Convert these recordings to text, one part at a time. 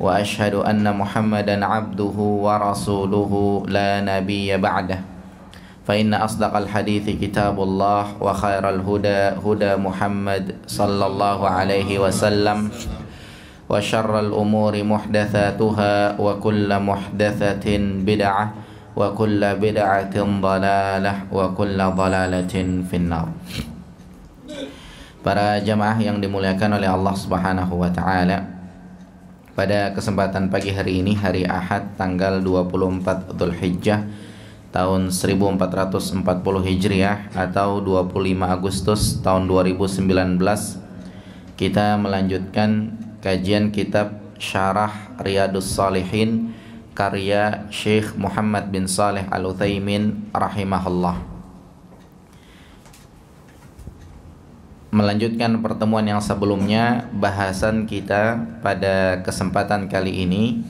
واشهد ان محمدا عبده ورسوله لا نبي بعده فان اصدق الحديث كتاب الله وخير الهدى هدى محمد صلى الله عليه وسلم وشر الامور محدثاتها وكل محدثه بدعه وكل بدعه ضلاله وكل ضلاله في النار Para jamaah yang dimuliakan oleh Allah Subhanahu wa taala, Pada kesempatan pagi hari ini hari Ahad tanggal 24 Hijjah tahun 1440 Hijriah atau 25 Agustus tahun 2019 kita melanjutkan kajian kitab Syarah Riyadus Salihin karya Syekh Muhammad bin Saleh Al Utsaimin rahimahullah. melanjutkan pertemuan yang sebelumnya bahasan kita pada kesempatan kali ini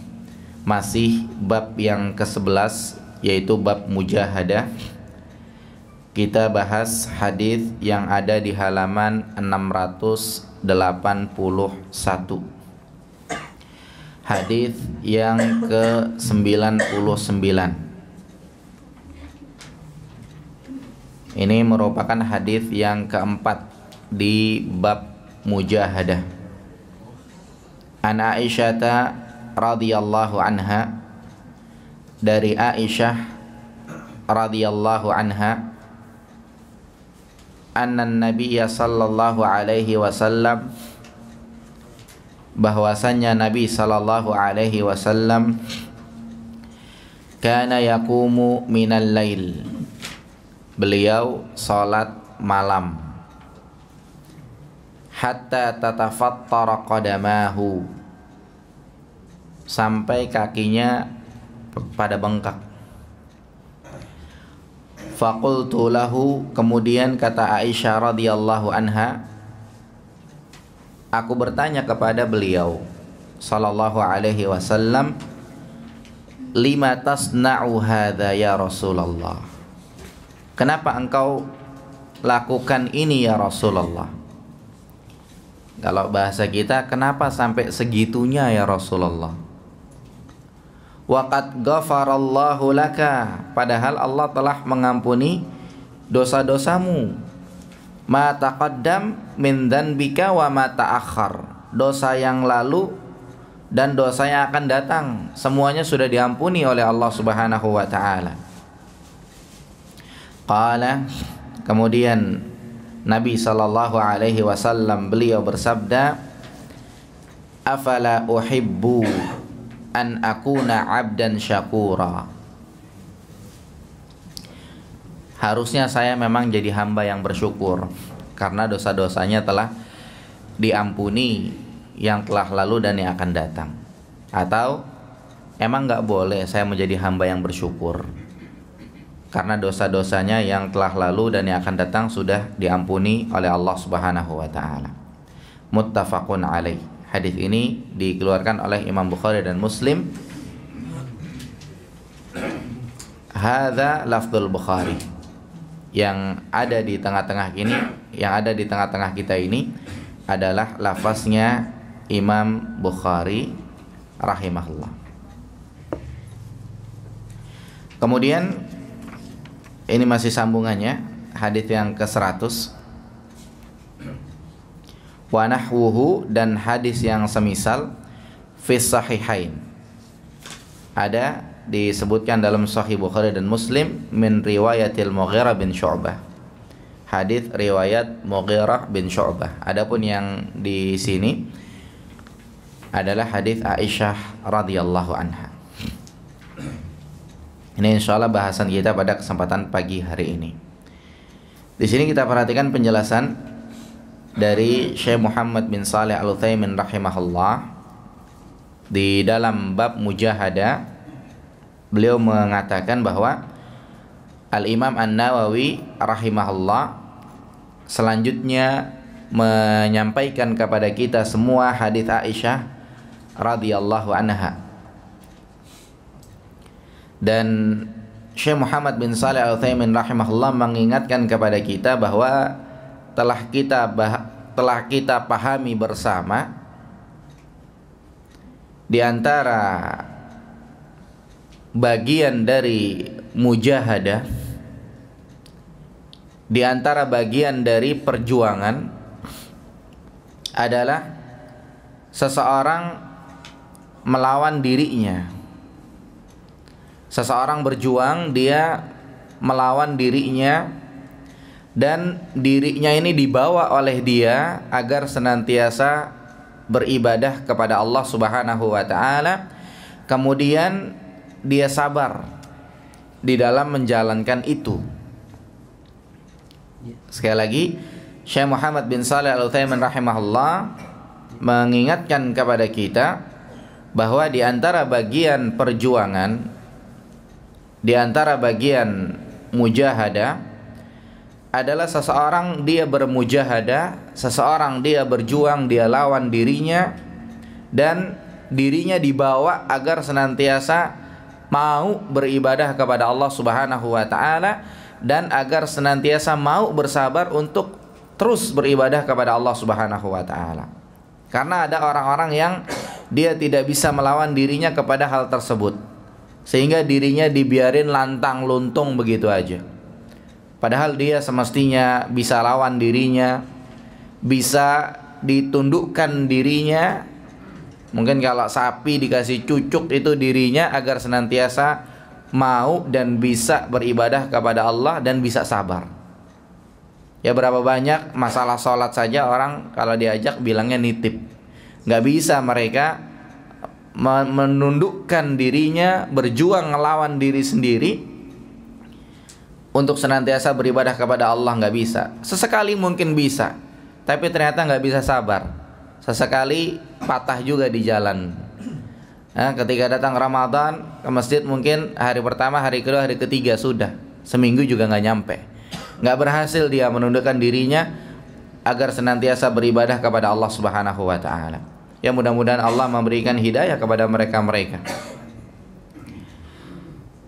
masih bab yang ke-11 yaitu bab mujahadah kita bahas hadis yang ada di halaman 681 hadis yang ke-99 ini merupakan hadis yang keempat di bab mujahadah An Aisyah radhiyallahu anha dari Aisyah radhiyallahu anha anna nabiyya sallallahu alaihi wasallam bahwasanya Nabi sallallahu alaihi wasallam kana yaqumu minal lail beliau salat malam hatta tatafattara qadamahu sampai kakinya pada bengkak faqultu lahu kemudian kata Aisyah radhiyallahu anha aku bertanya kepada beliau sallallahu alaihi wasallam lima tasna'u hadha ya Rasulullah kenapa engkau lakukan ini ya Rasulullah kalau bahasa kita, kenapa sampai segitunya ya Rasulullah? Waqad ghafarallahu laka. Padahal Allah telah mengampuni dosa-dosamu. Ma taqaddam min dhanbika wa ma ta'akhkhar. Dosa yang lalu dan dosa yang akan datang semuanya sudah diampuni oleh Allah Subhanahu wa taala. Qala kemudian Nabi Shallallahu Alaihi Wasallam beliau bersabda, "Afala uhibbu an akuna abdan syakura." Harusnya saya memang jadi hamba yang bersyukur karena dosa-dosanya telah diampuni yang telah lalu dan yang akan datang. Atau emang nggak boleh saya menjadi hamba yang bersyukur? karena dosa-dosanya yang telah lalu dan yang akan datang sudah diampuni oleh Allah Subhanahu wa taala. Muttafaqun alaih. Hadis ini dikeluarkan oleh Imam Bukhari dan Muslim. Hadza Lafzul Bukhari. Yang ada di tengah-tengah ini, yang ada di tengah-tengah kita ini adalah lafaznya Imam Bukhari rahimahullah. Kemudian ini masih sambungannya hadis yang ke-100. Wa nahwuhu dan hadis yang semisal fi sahihain. Ada disebutkan dalam Sahih Bukhari dan Muslim min riwayatil Mughirah bin Syu'bah. Hadis riwayat Mughirah bin Syu'bah. Adapun yang di sini adalah hadis Aisyah radhiyallahu anha. Ini insya Allah bahasan kita pada kesempatan pagi hari ini. Di sini kita perhatikan penjelasan dari Syekh Muhammad bin Saleh Al Utsaimin rahimahullah di dalam bab Mujahada. beliau mengatakan bahwa Al Imam An Nawawi rahimahullah selanjutnya menyampaikan kepada kita semua hadis Aisyah radhiyallahu anha dan Syekh Muhammad bin Saleh Al-Utsaimin rahimahullah mengingatkan kepada kita bahwa telah kita bah telah kita pahami bersama di antara bagian dari mujahadah di antara bagian dari perjuangan adalah seseorang melawan dirinya Seseorang berjuang dia melawan dirinya dan dirinya ini dibawa oleh dia agar senantiasa beribadah kepada Allah Subhanahu wa taala. Kemudian dia sabar di dalam menjalankan itu. Sekali lagi, Syekh Muhammad bin Saleh Al Utsaimin rahimahullah mengingatkan kepada kita bahwa di antara bagian perjuangan di antara bagian mujahada adalah seseorang dia bermujahada, seseorang dia berjuang, dia lawan dirinya dan dirinya dibawa agar senantiasa mau beribadah kepada Allah Subhanahu wa taala dan agar senantiasa mau bersabar untuk terus beribadah kepada Allah Subhanahu wa taala. Karena ada orang-orang yang dia tidak bisa melawan dirinya kepada hal tersebut sehingga dirinya dibiarin lantang luntung begitu aja. Padahal dia semestinya bisa lawan dirinya, bisa ditundukkan dirinya. Mungkin kalau sapi dikasih cucuk itu dirinya agar senantiasa mau dan bisa beribadah kepada Allah dan bisa sabar. Ya berapa banyak masalah sholat saja orang kalau diajak bilangnya nitip. Nggak bisa mereka menundukkan dirinya, berjuang melawan diri sendiri untuk senantiasa beribadah kepada Allah nggak bisa. Sesekali mungkin bisa, tapi ternyata nggak bisa sabar. Sesekali patah juga di jalan. Nah, ketika datang Ramadan ke masjid mungkin hari pertama, hari kedua, hari ketiga sudah seminggu juga nggak nyampe. Nggak berhasil dia menundukkan dirinya agar senantiasa beribadah kepada Allah Subhanahu wa taala. Ya mudah-mudahan Allah memberikan hidayah kepada mereka-mereka.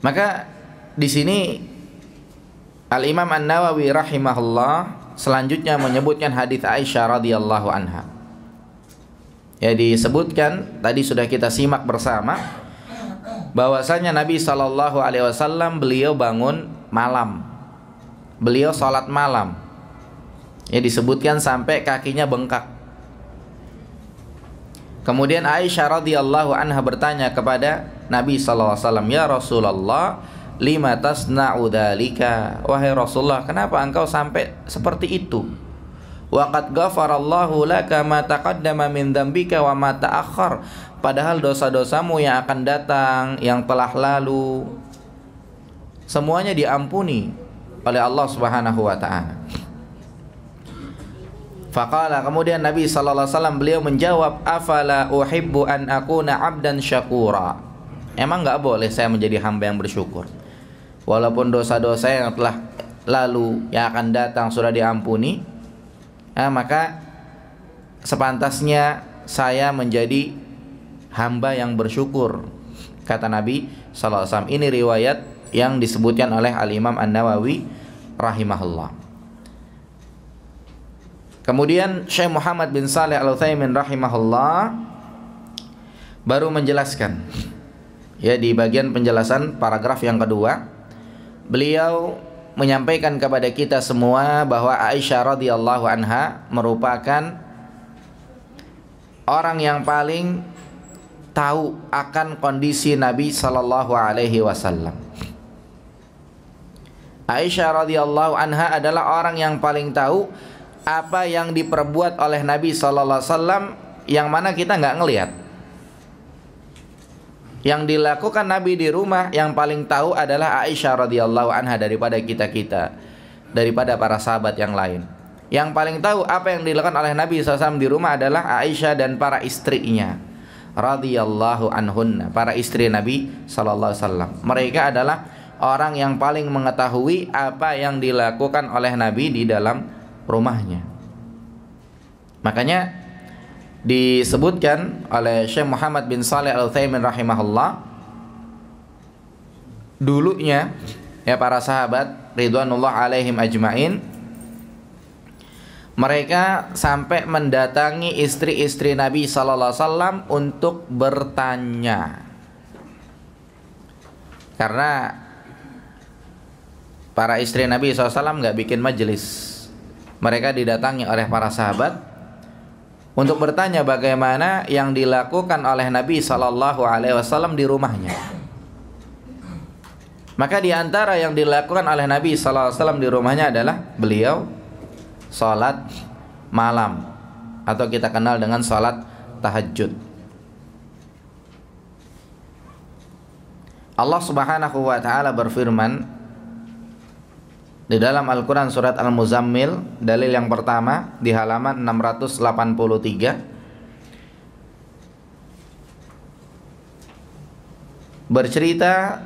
Maka di sini Al Imam An Nawawi rahimahullah selanjutnya menyebutkan hadis Aisyah radhiyallahu anha. Ya disebutkan tadi sudah kita simak bersama bahwasanya Nabi Shallallahu Alaihi Wasallam beliau bangun malam, beliau sholat malam. Ya disebutkan sampai kakinya bengkak Kemudian Aisyah radhiyallahu anha bertanya kepada Nabi saw. "Ya Rasulullah, lima tasna'u dhalika Wahai Rasulullah, kenapa engkau sampai seperti itu? Waqad ghafarallahu laka ma taqaddama min dhambika wa ma ta'akhar Padahal dosa-dosamu yang akan datang, yang telah lalu semuanya diampuni oleh Allah Subhanahu wa taala. Faqala kemudian Nabi sallallahu alaihi wasallam beliau menjawab afala uhibbu an akuna abdan syakura. Emang nggak boleh saya menjadi hamba yang bersyukur. Walaupun dosa-dosa yang telah lalu yang akan datang sudah diampuni, nah, maka sepantasnya saya menjadi hamba yang bersyukur. Kata Nabi sallallahu alaihi wasallam ini riwayat yang disebutkan oleh Al Imam An-Nawawi rahimahullah. Kemudian Syekh Muhammad bin Saleh Al Utsaimin rahimahullah baru menjelaskan ya di bagian penjelasan paragraf yang kedua beliau menyampaikan kepada kita semua bahwa Aisyah radhiyallahu anha merupakan orang yang paling tahu akan kondisi Nabi sallallahu alaihi wasallam. Aisyah radhiyallahu anha adalah orang yang paling tahu apa yang diperbuat oleh Nabi Sallallahu Alaihi yang mana kita nggak ngelihat. Yang dilakukan Nabi di rumah yang paling tahu adalah Aisyah radhiyallahu anha daripada kita kita, daripada para sahabat yang lain. Yang paling tahu apa yang dilakukan oleh Nabi SAW di rumah adalah Aisyah dan para istrinya radhiyallahu anhunna para istri Nabi sallallahu sallam Mereka adalah orang yang paling mengetahui apa yang dilakukan oleh Nabi di dalam rumahnya. Makanya disebutkan oleh Syekh Muhammad bin Saleh Al Utsaimin rahimahullah dulunya ya para sahabat ridwanullah alaihim ajmain mereka sampai mendatangi istri-istri Nabi sallallahu alaihi wasallam untuk bertanya karena para istri Nabi SAW nggak bikin majelis mereka didatangi oleh para sahabat untuk bertanya bagaimana yang dilakukan oleh Nabi Shallallahu Alaihi Wasallam di rumahnya. Maka di antara yang dilakukan oleh Nabi Shallallahu Alaihi Wasallam di rumahnya adalah beliau sholat malam atau kita kenal dengan sholat tahajud. Allah Subhanahu wa taala berfirman di dalam Al-Quran surat Al-Muzammil Dalil yang pertama di halaman 683 Bercerita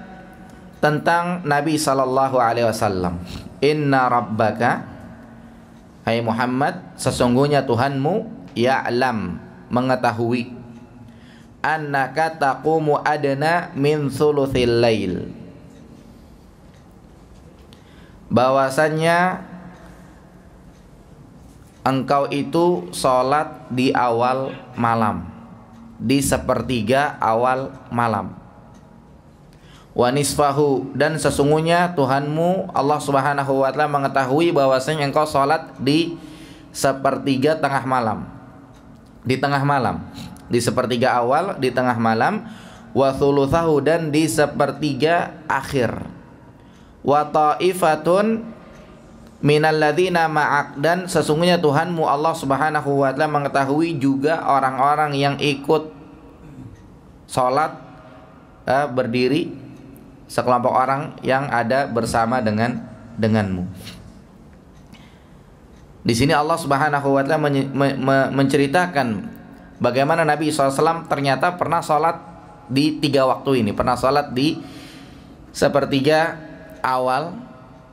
tentang Nabi Sallallahu Alaihi Wasallam Inna Rabbaka Hai Muhammad Sesungguhnya Tuhanmu Ya'lam Mengetahui Annaka taqumu adna min thuluthil lail bahwasannya engkau itu sholat di awal malam di sepertiga awal malam wanisfahu dan sesungguhnya Tuhanmu Allah Subhanahu wa taala mengetahui bahwasanya engkau sholat di sepertiga tengah malam. Di tengah malam, di sepertiga awal, di tengah malam wa dan di sepertiga akhir wa ta'ifatun minalladzina ma'ak dan sesungguhnya Tuhanmu Allah Subhanahu wa taala mengetahui juga orang-orang yang ikut salat eh, berdiri sekelompok orang yang ada bersama dengan denganmu. Di sini Allah Subhanahu wa taala men men men menceritakan bagaimana Nabi SAW ternyata pernah salat di tiga waktu ini, pernah salat di sepertiga awal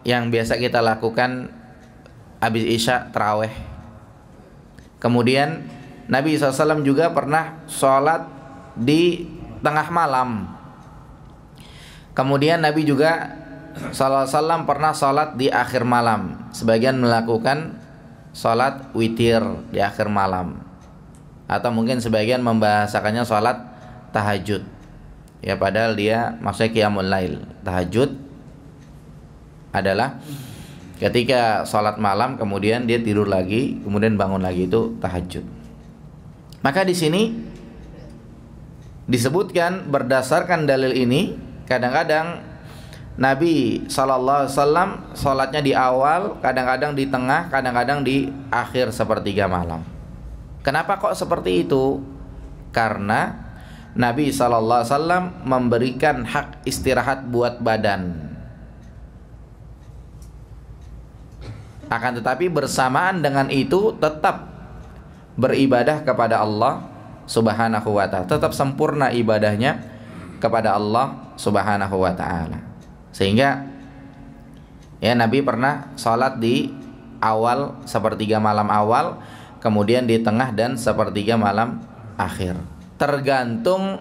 yang biasa kita lakukan habis Isya terawih. Kemudian Nabi SAW juga pernah sholat di tengah malam. Kemudian Nabi juga SAW pernah sholat di akhir malam. Sebagian melakukan sholat witir di akhir malam. Atau mungkin sebagian membahasakannya sholat tahajud. Ya padahal dia maksudnya qiyamul lail, tahajud adalah ketika sholat malam kemudian dia tidur lagi kemudian bangun lagi itu tahajud maka di sini disebutkan berdasarkan dalil ini kadang-kadang Nabi saw sholatnya di awal kadang-kadang di tengah kadang-kadang di akhir sepertiga malam kenapa kok seperti itu karena Nabi saw memberikan hak istirahat buat badan akan tetapi bersamaan dengan itu tetap beribadah kepada Allah Subhanahu wa taala, tetap sempurna ibadahnya kepada Allah Subhanahu wa taala. Sehingga ya Nabi pernah salat di awal sepertiga malam awal, kemudian di tengah dan sepertiga malam akhir. Tergantung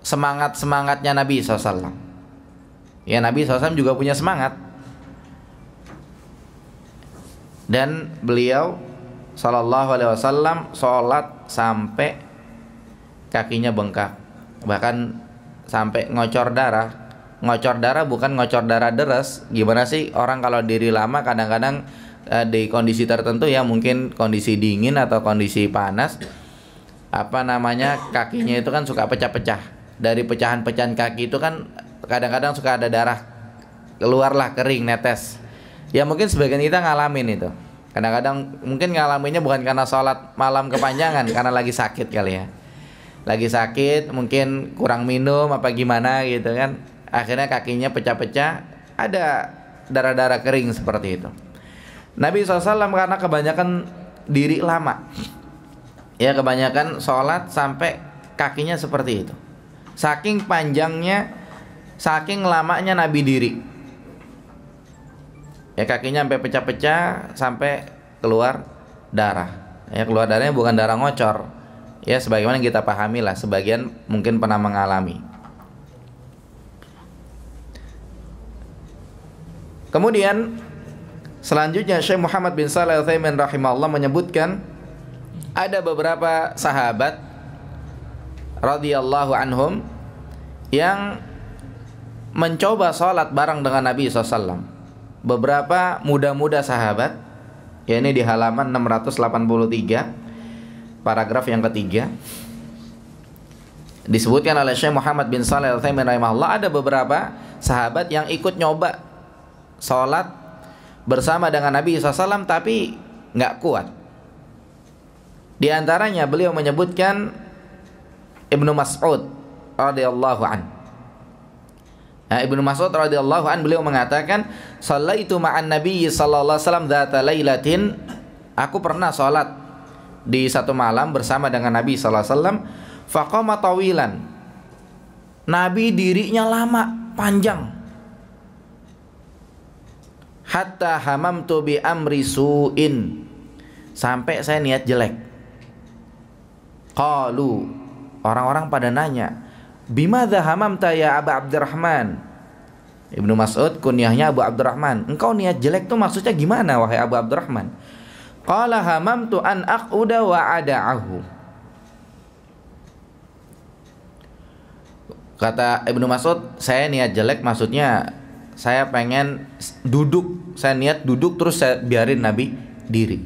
semangat-semangatnya Nabi SAW. Ya Nabi SAW juga punya semangat dan beliau Shallallahu Alaihi Wasallam sholat sampai kakinya bengkak bahkan sampai ngocor darah ngocor darah bukan ngocor darah deras gimana sih orang kalau diri lama kadang-kadang eh, di kondisi tertentu ya mungkin kondisi dingin atau kondisi panas apa namanya kakinya itu kan suka pecah-pecah dari pecahan-pecahan kaki itu kan kadang-kadang suka ada darah keluarlah kering netes Ya mungkin sebagian kita ngalamin itu. Kadang-kadang mungkin ngalaminnya bukan karena sholat malam kepanjangan, karena lagi sakit kali ya. Lagi sakit, mungkin kurang minum apa gimana gitu kan. Akhirnya kakinya pecah-pecah, ada darah-darah kering seperti itu. Nabi SAW karena kebanyakan diri lama. Ya kebanyakan sholat sampai kakinya seperti itu. Saking panjangnya, saking lamanya Nabi diri ya kakinya sampai pecah-pecah sampai keluar darah ya keluar darahnya bukan darah ngocor ya sebagaimana kita pahami lah sebagian mungkin pernah mengalami kemudian selanjutnya Syekh Muhammad bin Saleh Al-Thaymin rahimahullah menyebutkan ada beberapa sahabat radhiyallahu anhum yang mencoba sholat bareng dengan Nabi SAW beberapa muda-muda sahabat ya ini di halaman 683 paragraf yang ketiga disebutkan oleh Syekh Muhammad bin Saleh al Taimin rahimahullah ada beberapa sahabat yang ikut nyoba sholat bersama dengan Nabi SAW tapi nggak kuat di antaranya beliau menyebutkan Ibnu Mas'ud radhiyallahu anhu Nah, Ibnu Mas'ud radhiyallahu an beliau mengatakan itu ma'an Nabi sallallahu alaihi wasallam dzata lailatin aku pernah salat di satu malam bersama dengan Nabi sallallahu alaihi wasallam faqama tawilan Nabi dirinya lama panjang hatta hamam bi amri su'in sampai saya niat jelek qalu orang-orang pada nanya Bimadha hamamta taya Abu Abdurrahman Ibnu Mas'ud kunyahnya Abu Abdurrahman Engkau niat jelek tuh maksudnya gimana wahai Abu Abdurrahman Qala hamamtu an aquda wa ada'ahu Kata Ibnu Mas'ud Saya niat jelek maksudnya Saya pengen duduk Saya niat duduk terus saya biarin Nabi diri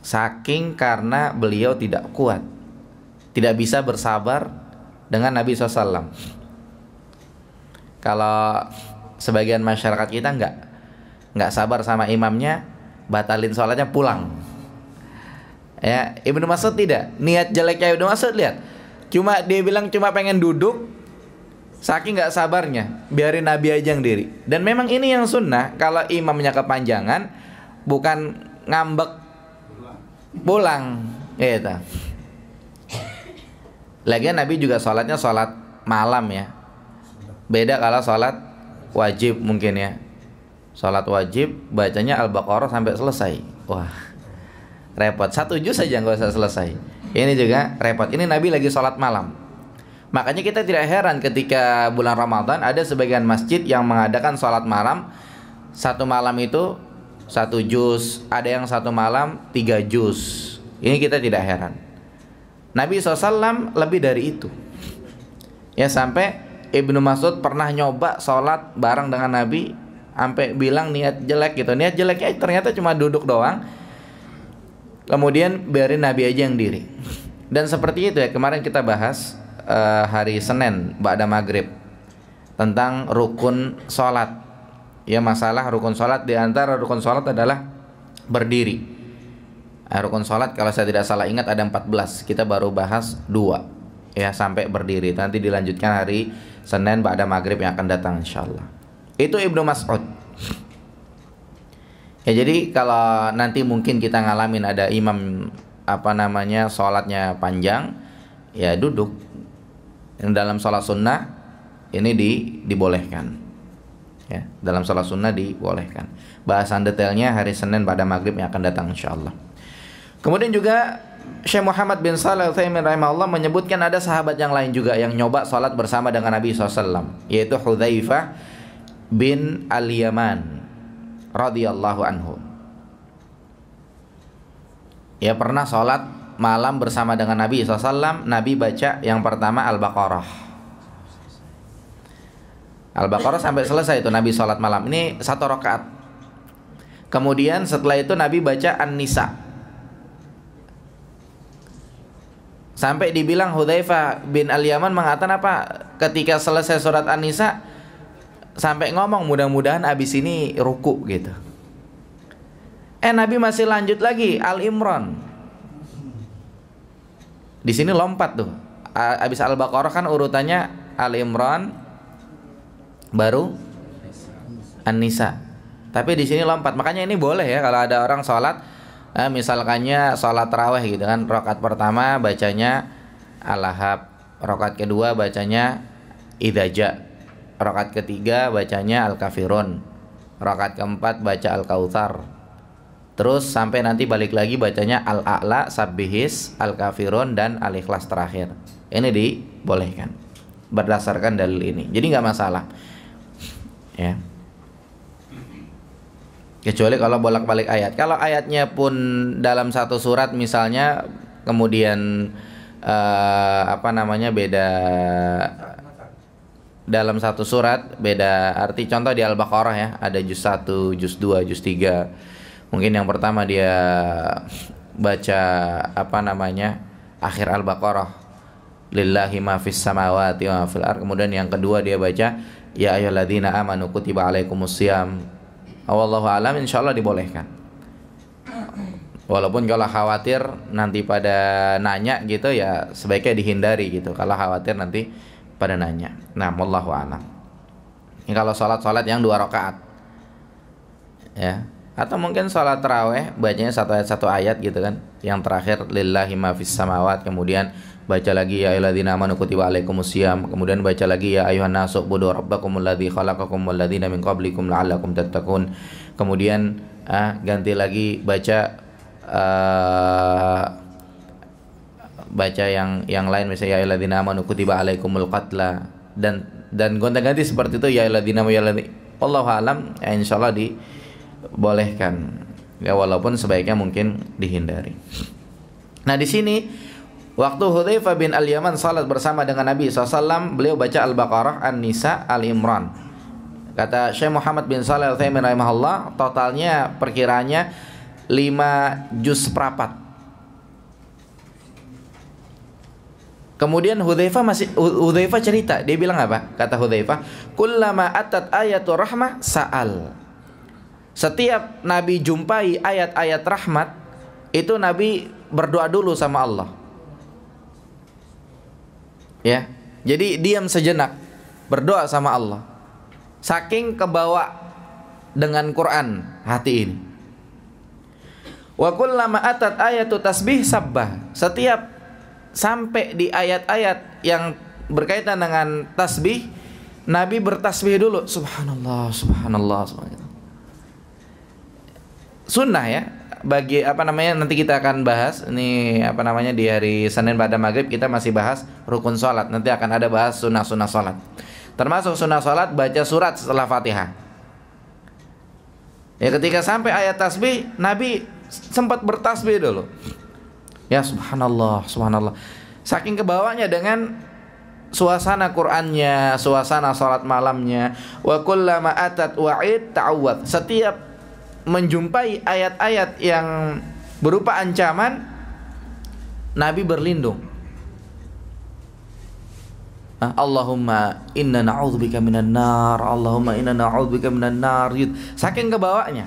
Saking karena beliau tidak kuat tidak bisa bersabar dengan Nabi SAW. Kalau sebagian masyarakat kita nggak nggak sabar sama imamnya, batalin sholatnya pulang. Ya, Ibnu Mas'ud tidak. Niat jeleknya Ibnu Mas'ud lihat. Cuma dia bilang cuma pengen duduk, saking nggak sabarnya, biarin Nabi aja yang diri. Dan memang ini yang sunnah. Kalau imamnya kepanjangan, bukan ngambek pulang, gitu. Lagian Nabi juga sholatnya sholat malam ya. Beda kalau sholat wajib mungkin ya. Sholat wajib bacanya Al-Baqarah sampai selesai. Wah repot. Satu juz saja nggak usah selesai. Ini juga repot. Ini Nabi lagi sholat malam. Makanya kita tidak heran ketika bulan Ramadan ada sebagian masjid yang mengadakan sholat malam satu malam itu satu juz, ada yang satu malam tiga juz. Ini kita tidak heran. Nabi SAW lebih dari itu. Ya sampai Ibnu Mas'ud pernah nyoba sholat bareng dengan Nabi sampai bilang niat jelek gitu. Niat jeleknya ternyata cuma duduk doang. Kemudian biarin Nabi aja yang diri. Dan seperti itu ya kemarin kita bahas uh, hari Senin Ba'da Maghrib tentang rukun sholat. Ya masalah rukun sholat di antara rukun sholat adalah berdiri rukun salat kalau saya tidak salah ingat ada 14 kita baru bahas dua ya sampai berdiri nanti dilanjutkan hari Senin pada maghrib yang akan datang Insya Allah itu Ibnu Mas'ud ya jadi kalau nanti mungkin kita ngalamin ada imam apa namanya sholatnya panjang ya duduk dalam sholat sunnah ini di, dibolehkan ya dalam sholat sunnah dibolehkan bahasan detailnya hari Senin pada maghrib yang akan datang Insya Allah Kemudian juga Syekh Muhammad bin Salih Utsaimin rahimahullah menyebutkan ada sahabat yang lain juga yang nyoba sholat bersama dengan Nabi SAW yaitu Hudzaifah bin Al-Yaman radhiyallahu anhu. Ya pernah sholat malam bersama dengan Nabi SAW Nabi baca yang pertama Al-Baqarah Al-Baqarah sampai selesai itu Nabi sholat malam Ini satu rakaat Kemudian setelah itu Nabi baca An-Nisa Sampai dibilang Hudzaifah bin Al-Yaman mengatakan apa? Ketika selesai surat An-Nisa sampai ngomong mudah-mudahan abis ini ruku gitu. Eh Nabi masih lanjut lagi al Imron. Di sini lompat tuh. Abis Al-Baqarah kan urutannya al Imron, baru An-Nisa. Tapi di sini lompat. Makanya ini boleh ya kalau ada orang sholat eh, misalkannya sholat terawih gitu kan rokat pertama bacanya alahab rokat kedua bacanya idaja rokat ketiga bacanya al kafirun rokat keempat baca al kautar, terus sampai nanti balik lagi bacanya al a'la sabbihis al kafirun dan al ikhlas terakhir ini dibolehkan berdasarkan dalil ini jadi nggak masalah ya kecuali kalau bolak-balik ayat kalau ayatnya pun dalam satu surat misalnya kemudian uh, apa namanya beda dalam satu surat beda arti contoh di Al-Baqarah ya ada juz 1, juz 2, juz 3. Mungkin yang pertama dia baca apa namanya? akhir Al-Baqarah. Lillahi ma fis samawati wa fil ar. Kemudian yang kedua dia baca ya ayyuhalladzina amanu kutiba alaikumus Wallahu alam insya Allah dibolehkan. Walaupun kalau khawatir nanti pada nanya gitu ya sebaiknya dihindari gitu. Kalau khawatir nanti pada nanya. Nah, wallahu alam. Ini kalau sholat-sholat yang dua rakaat. Ya, atau mungkin sholat terawih bacanya satu ayat satu ayat gitu kan yang terakhir lillahi ma fis samawat kemudian baca lagi ya ayyuhalladzina amanu kutiba alaikumusiyam kemudian baca lagi ya ayuhan nasu budu rabbakumul ladzi khalaqakum walladzina min qablikum la'allakum tattaqun kemudian ah, ganti lagi baca uh, baca yang yang lain misalnya ya ayyuhalladzina amanu kutiba alaikumul qatla dan dan gonta-ganti seperti itu ya ayyuhalladzina ya Allah alam ya insyaallah dibolehkan ya walaupun sebaiknya mungkin dihindari. Nah di sini Waktu Hudzaifah bin Al-Yaman salat bersama dengan Nabi SAW, beliau baca Al-Baqarah, An-Nisa, Al-Imran. Kata Syekh Muhammad bin Saleh al thaymin rahimahullah, totalnya perkiranya 5 juz perapat. Kemudian Hudzaifah masih Hudzaifah cerita, dia bilang apa? Kata Hudzaifah, "Kullama atat ayatul rahmah sa'al." Setiap Nabi jumpai ayat-ayat rahmat, itu Nabi berdoa dulu sama Allah. Ya. Jadi diam sejenak, berdoa sama Allah. Saking kebawa dengan Quran hati ini. Wa kullama atat ayatu tasbih sabbah. Setiap sampai di ayat-ayat yang berkaitan dengan tasbih, Nabi bertasbih dulu subhanallah subhanallah subhanallah. Sunnah ya, bagi apa namanya nanti kita akan bahas ini apa namanya di hari Senin pada maghrib kita masih bahas rukun sholat nanti akan ada bahas sunnah sunnah sholat termasuk sunnah sholat baca surat setelah fatihah ya ketika sampai ayat tasbih Nabi sempat bertasbih dulu ya subhanallah subhanallah saking kebawanya dengan suasana Qur'annya, suasana salat malamnya. Wa kullama atat wa'id ta'awad. Setiap menjumpai ayat-ayat yang berupa ancaman Nabi berlindung ah, Allahumma inna na'udzubika minan nar Allahumma inna na'udzubika minan nar saking kebawanya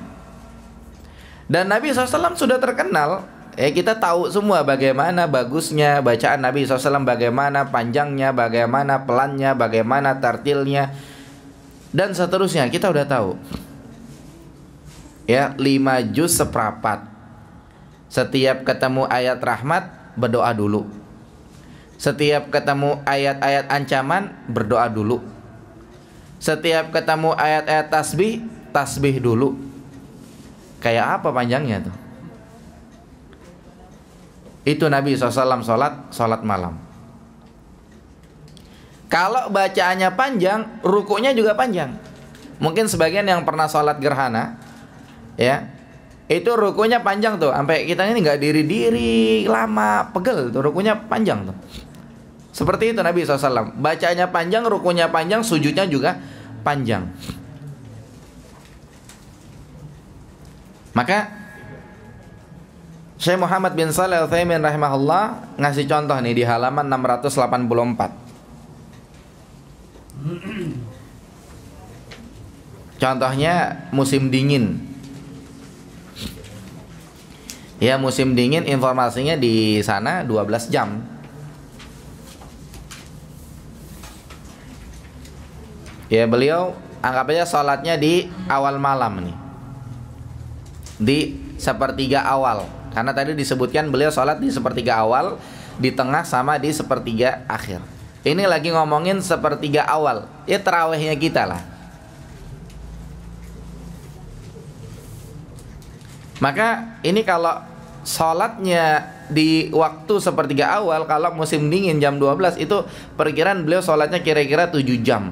dan Nabi SAW sudah terkenal ya kita tahu semua bagaimana bagusnya bacaan Nabi SAW bagaimana panjangnya bagaimana pelannya bagaimana tartilnya dan seterusnya kita udah tahu ya 5 juz seperempat. Setiap ketemu ayat rahmat berdoa dulu. Setiap ketemu ayat-ayat ancaman berdoa dulu. Setiap ketemu ayat-ayat tasbih, tasbih dulu. Kayak apa panjangnya tuh? Itu Nabi SAW sholat, sholat malam. Kalau bacaannya panjang, rukunya juga panjang. Mungkin sebagian yang pernah sholat gerhana, ya itu rukunya panjang tuh sampai kita ini nggak diri diri lama pegel tuh rukunya panjang tuh seperti itu Nabi SAW bacanya panjang rukunya panjang sujudnya juga panjang maka Syekh Muhammad bin Saleh Al-Thaymin rahimahullah ngasih contoh nih di halaman 684 contohnya musim dingin Ya musim dingin informasinya di sana 12 jam. Ya beliau anggap aja sholatnya di awal malam nih. Di sepertiga awal. Karena tadi disebutkan beliau sholat di sepertiga awal, di tengah sama di sepertiga akhir. Ini lagi ngomongin sepertiga awal. Ya terawihnya kita lah. Maka ini kalau Sholatnya di waktu sepertiga awal kalau musim dingin jam 12 itu perkiraan beliau sholatnya kira-kira 7 jam.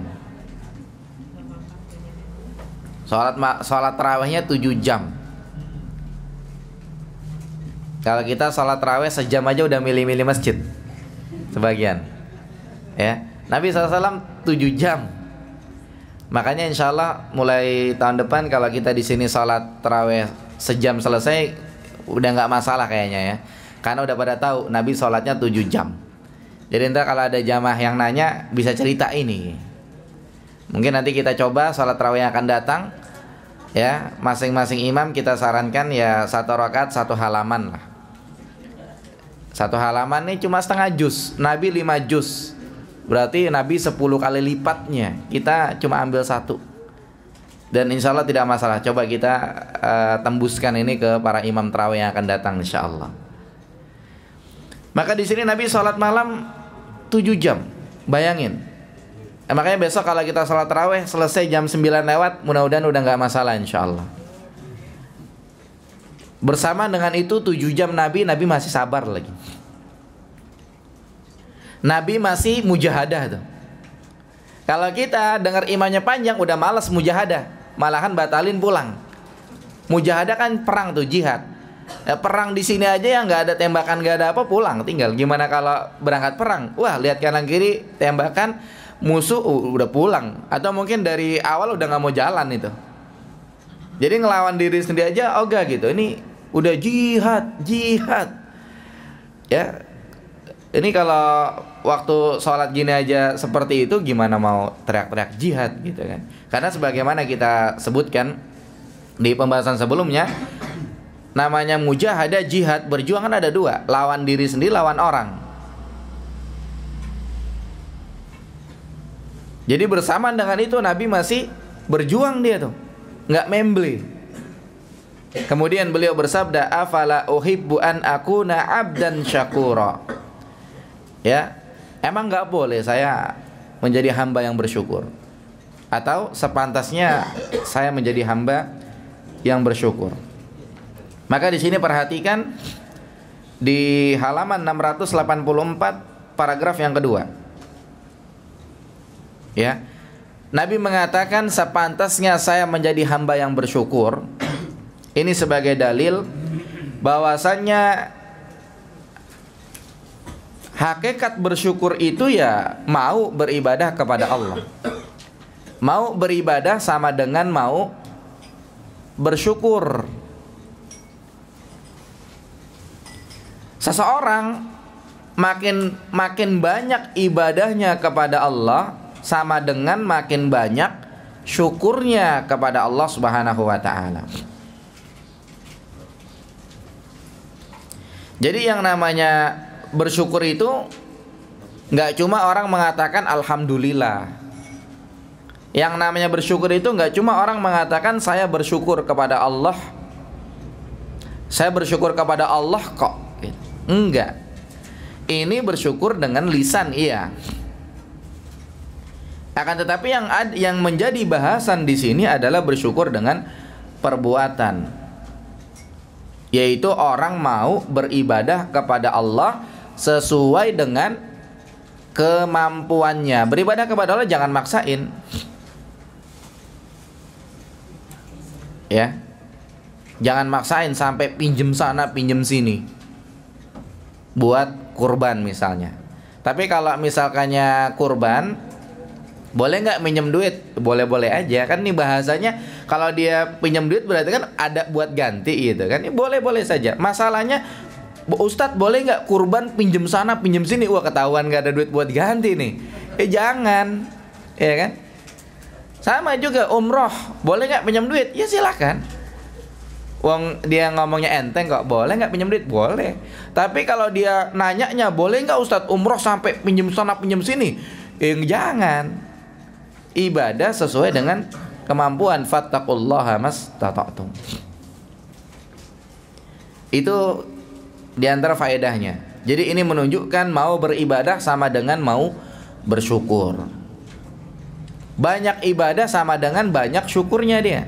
Sholat sholat terawihnya 7 jam. Kalau kita sholat terawih sejam aja udah milih-milih masjid Sebagian ya Nabi SAW 7 jam Makanya insya Allah mulai tahun depan kalau kita di sini sholat terawih sejam selesai udah nggak masalah kayaknya ya karena udah pada tahu Nabi sholatnya 7 jam jadi entah kalau ada jamaah yang nanya bisa cerita ini mungkin nanti kita coba sholat rawi yang akan datang ya masing-masing imam kita sarankan ya satu rakaat satu halaman lah satu halaman ini cuma setengah jus Nabi lima jus berarti Nabi sepuluh kali lipatnya kita cuma ambil satu dan insya Allah tidak masalah coba kita uh, tembuskan ini ke para imam terawih yang akan datang insya Allah maka di sini Nabi sholat malam 7 jam bayangin eh, makanya besok kalau kita sholat terawih selesai jam 9 lewat mudah-mudahan udah nggak masalah insya Allah bersama dengan itu 7 jam Nabi Nabi masih sabar lagi Nabi masih mujahadah tuh kalau kita dengar imannya panjang udah males mujahadah malahan batalin pulang mujahadah kan perang tuh jihad Ya, perang di sini aja yang nggak ada tembakan nggak ada apa pulang tinggal gimana kalau berangkat perang wah lihat kanan kiri tembakan musuh udah pulang atau mungkin dari awal udah nggak mau jalan itu jadi ngelawan diri sendiri aja oga oh, gitu ini udah jihad jihad ya ini kalau waktu sholat gini aja seperti itu gimana mau teriak-teriak jihad gitu kan karena sebagaimana kita sebutkan di pembahasan sebelumnya, namanya mujahadah jihad berjuang kan ada dua, lawan diri sendiri, lawan orang. Jadi bersamaan dengan itu Nabi masih berjuang dia tuh, nggak membeli. Kemudian beliau bersabda, "Afala uhibbu an akuna abdan syakura." Ya, emang nggak boleh saya menjadi hamba yang bersyukur atau sepantasnya saya menjadi hamba yang bersyukur. Maka di sini perhatikan di halaman 684 paragraf yang kedua. Ya. Nabi mengatakan sepantasnya saya menjadi hamba yang bersyukur. Ini sebagai dalil bahwasannya hakikat bersyukur itu ya mau beribadah kepada Allah Mau beribadah sama dengan mau bersyukur. Seseorang makin makin banyak ibadahnya kepada Allah sama dengan makin banyak syukurnya kepada Allah Subhanahu wa taala. Jadi yang namanya bersyukur itu nggak cuma orang mengatakan alhamdulillah. Yang namanya bersyukur itu nggak cuma orang mengatakan saya bersyukur kepada Allah. Saya bersyukur kepada Allah kok. Enggak. Ini bersyukur dengan lisan iya. Akan tetapi yang ad, yang menjadi bahasan di sini adalah bersyukur dengan perbuatan. Yaitu orang mau beribadah kepada Allah sesuai dengan kemampuannya. Beribadah kepada Allah jangan maksain. ya jangan maksain sampai pinjem sana pinjem sini buat kurban misalnya tapi kalau misalkannya kurban boleh nggak minjem duit boleh-boleh aja kan nih bahasanya kalau dia pinjem duit berarti kan ada buat ganti gitu kan ini boleh-boleh saja masalahnya Ustadz boleh nggak kurban pinjem sana pinjem sini wah ketahuan nggak ada duit buat ganti nih eh jangan ya kan sama juga umroh, boleh nggak pinjam duit? Ya silahkan. Wong dia ngomongnya enteng kok, boleh nggak pinjam duit? Boleh. Tapi kalau dia nanyanya boleh nggak Ustadz umroh sampai pinjam sana pinjam sini? Eh, jangan. Ibadah sesuai dengan kemampuan mas mastata'tum. Itu diantara faedahnya. Jadi ini menunjukkan mau beribadah sama dengan mau bersyukur. Banyak ibadah sama dengan banyak syukurnya dia.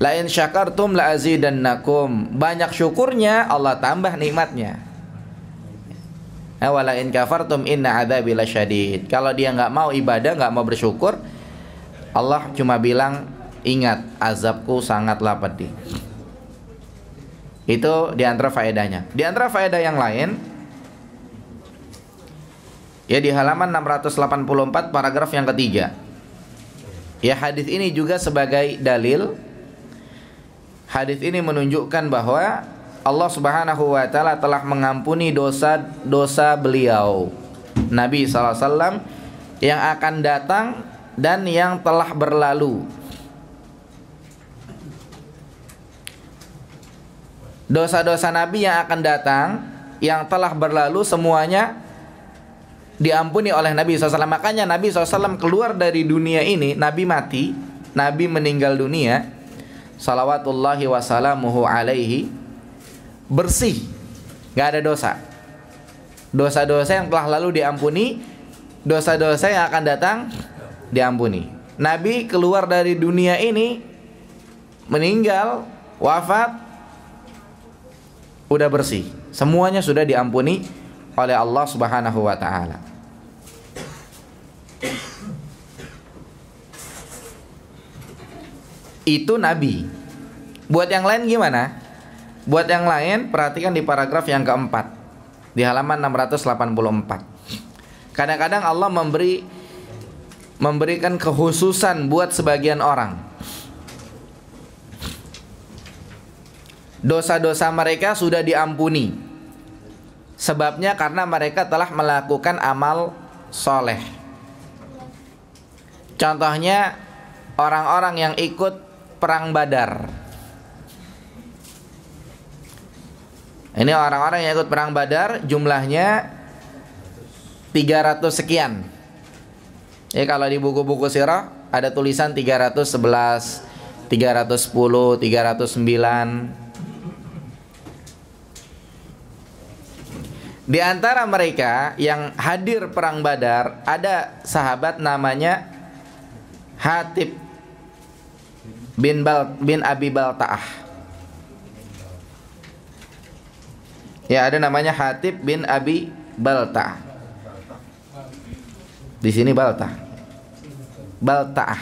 La syakartum la azidannakum. Banyak syukurnya Allah tambah nikmatnya. Wa in kafartum inna adzabi lasyadid. Kalau dia nggak mau ibadah, nggak mau bersyukur, Allah cuma bilang ingat azabku sangatlah pedih. Itu di antara faedahnya. Di antara faedah yang lain, Ya di halaman 684 paragraf yang ketiga. Ya hadis ini juga sebagai dalil hadis ini menunjukkan bahwa Allah Subhanahu wa taala telah mengampuni dosa-dosa beliau Nabi SAW yang akan datang dan yang telah berlalu. Dosa-dosa Nabi yang akan datang yang telah berlalu semuanya diampuni oleh Nabi SAW. Makanya Nabi SAW keluar dari dunia ini, Nabi mati, Nabi meninggal dunia, salawatullahi wasalamuhu alaihi, bersih, gak ada dosa. Dosa-dosa yang telah lalu diampuni, dosa-dosa yang akan datang diampuni. Nabi keluar dari dunia ini, meninggal, wafat, udah bersih. Semuanya sudah diampuni oleh Allah Subhanahu wa taala. Itu nabi. Buat yang lain gimana? Buat yang lain perhatikan di paragraf yang keempat di halaman 684. Kadang-kadang Allah memberi memberikan kekhususan buat sebagian orang. Dosa-dosa mereka sudah diampuni. Sebabnya karena mereka telah melakukan amal soleh Contohnya orang-orang yang ikut perang badar Ini orang-orang yang ikut perang badar jumlahnya 300 sekian Ya kalau di buku-buku sirah ada tulisan 311 310, 309 Di antara mereka yang hadir perang Badar ada sahabat namanya Hatib bin Bal bin Abi Baltaah. Ya, ada namanya Hatib bin Abi Balta. Di sini Balta. Baltaah.